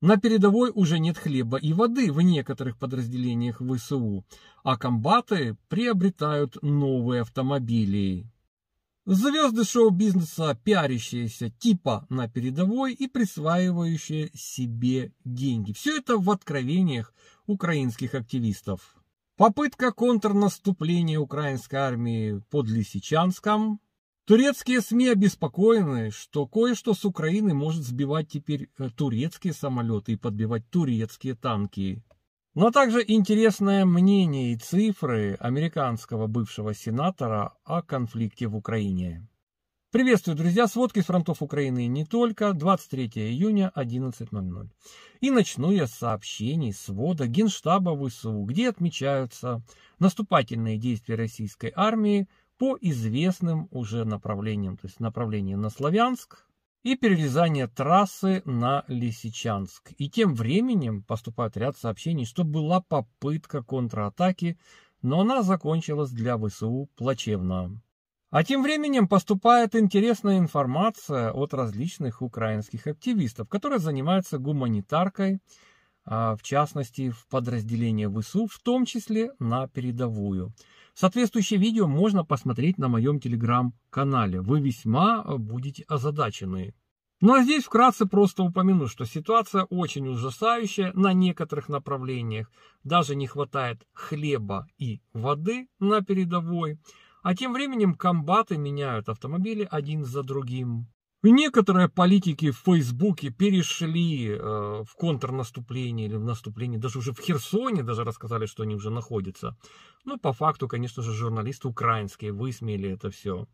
На передовой уже нет хлеба и воды в некоторых подразделениях ВСУ, а комбаты приобретают новые автомобили. Звезды шоу-бизнеса, пиарящиеся типа на передовой и присваивающие себе деньги. Все это в откровениях украинских активистов. Попытка контрнаступления украинской армии под Лисичанском – Турецкие СМИ обеспокоены, что кое-что с Украины может сбивать теперь э, турецкие самолеты и подбивать турецкие танки. Но также интересное мнение и цифры американского бывшего сенатора о конфликте в Украине. Приветствую, друзья, сводки с фронтов Украины не только, 23 июня 11.00. И начну я с сообщений свода Генштаба ВСУ, где отмечаются наступательные действия российской армии – по известным уже направлениям, то есть направление на Славянск и перерезание трассы на Лисичанск. И тем временем поступает ряд сообщений, что была попытка контратаки, но она закончилась для ВСУ плачевно. А тем временем поступает интересная информация от различных украинских активистов, которые занимаются гуманитаркой, а, в частности в подразделение ВСУ, в том числе на передовую – Соответствующее видео можно посмотреть на моем телеграм-канале. Вы весьма э, будете озадачены. Ну а здесь вкратце просто упомяну, что ситуация очень ужасающая на некоторых направлениях. Даже не хватает хлеба и воды на передовой. А тем временем комбаты меняют автомобили один за другим. Некоторые политики в Фейсбуке перешли э, в контрнаступление или в наступление, даже уже в Херсоне даже рассказали, что они уже находятся. Но ну, по факту, конечно же, журналисты украинские высмеяли это все.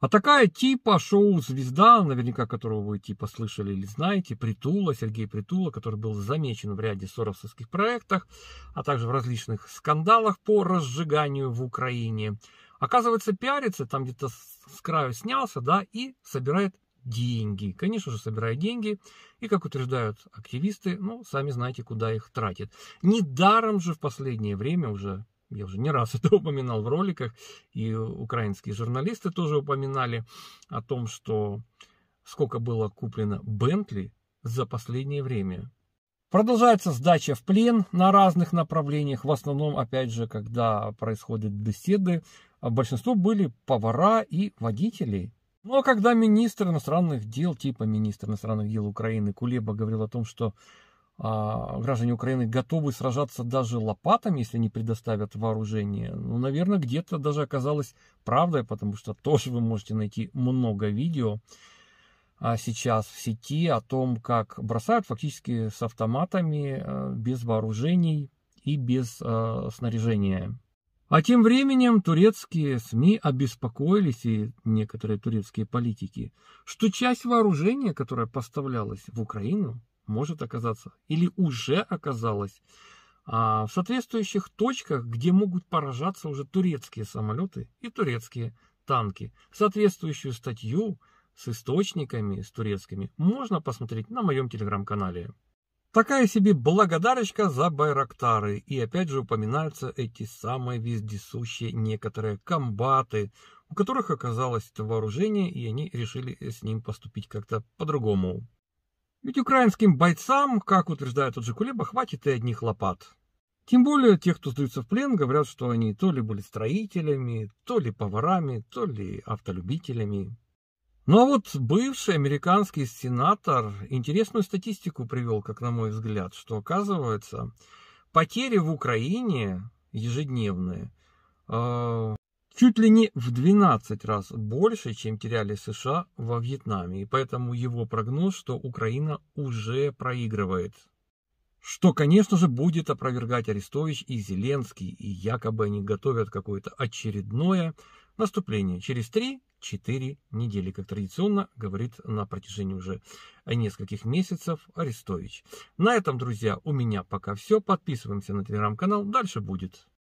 А такая типа шоу «Звезда», наверняка которого вы типа слышали или знаете, Притула, Сергей Притула, который был замечен в ряде соросовских проектах, а также в различных скандалах по разжиганию в Украине, оказывается пиарится, там где-то с краю снялся, да, и собирает деньги. Конечно же, собирает деньги и, как утверждают активисты, ну, сами знаете, куда их тратит. Недаром же в последнее время уже я уже не раз это упоминал в роликах, и украинские журналисты тоже упоминали о том, что сколько было куплено Бентли за последнее время. Продолжается сдача в плен на разных направлениях. В основном, опять же, когда происходят беседы, большинство были повара и водители. Но ну, а когда министр иностранных дел, типа министр иностранных дел Украины Кулеба говорил о том, что а, граждане Украины готовы сражаться даже лопатами, если не предоставят вооружение, ну, наверное, где-то даже оказалось правдой, потому что тоже вы можете найти много видео а, сейчас в сети о том, как бросают фактически с автоматами, а, без вооружений и без а, снаряжения. А тем временем турецкие СМИ обеспокоились и некоторые турецкие политики, что часть вооружения, которое поставлялось в Украину, может оказаться или уже оказалась а в соответствующих точках, где могут поражаться уже турецкие самолеты и турецкие танки. Соответствующую статью с источниками, с турецкими, можно посмотреть на моем телеграм-канале. Такая себе благодарочка за байрактары. И опять же упоминаются эти самые вездесущие некоторые комбаты, у которых оказалось это вооружение, и они решили с ним поступить как-то по-другому. Ведь украинским бойцам, как утверждает тот же Кулеба, хватит и одних лопат. Тем более те, кто сдаются в плен, говорят, что они то ли были строителями, то ли поварами, то ли автолюбителями. Ну а вот бывший американский сенатор интересную статистику привел, как на мой взгляд, что оказывается, потери в Украине ежедневные э, чуть ли не в 12 раз больше, чем теряли США во Вьетнаме. И поэтому его прогноз, что Украина уже проигрывает что, конечно же, будет опровергать Арестович и Зеленский, и якобы они готовят какое-то очередное наступление через 3, 4 недели, как традиционно говорит на протяжении уже нескольких месяцев Арестович. На этом, друзья, у меня пока все. Подписываемся на телеграм-канал, дальше будет.